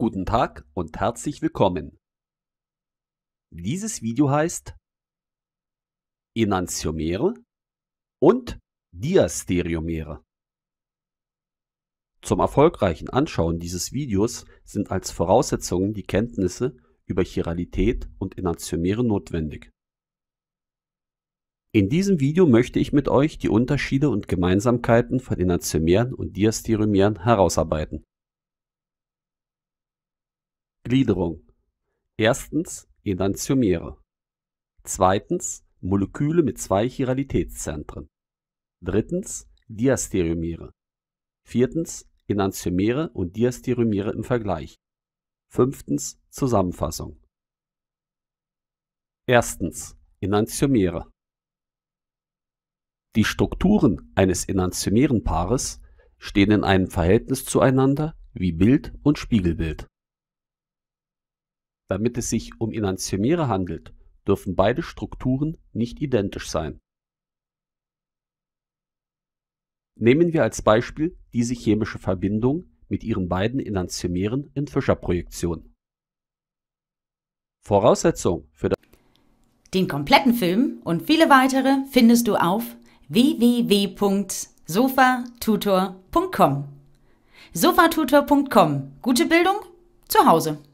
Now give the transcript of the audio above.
Guten Tag und herzlich willkommen. Dieses Video heißt Enantiomere und Diastereomere. Zum erfolgreichen Anschauen dieses Videos sind als Voraussetzungen die Kenntnisse über Chiralität und Enantiomere notwendig. In diesem Video möchte ich mit euch die Unterschiede und Gemeinsamkeiten von Enantiomeren und Diastereomeren herausarbeiten. Gliederung. Erstens Enantiomere. Zweitens Moleküle mit zwei Chiralitätszentren. Drittens Diastereomere. Viertens Enantiomere und Diastereomere im Vergleich. Fünftens Zusammenfassung. Erstens Enantiomere. Die Strukturen eines Enantiomerenpaares stehen in einem Verhältnis zueinander wie Bild und Spiegelbild damit es sich um Enantiomere handelt, dürfen beide Strukturen nicht identisch sein. Nehmen wir als Beispiel diese chemische Verbindung mit ihren beiden Enantiomeren in Fischer-Projektion. Voraussetzung für den kompletten Film und viele weitere findest du auf www.sofatutor.com. Sofatutor.com. Gute Bildung zu Hause.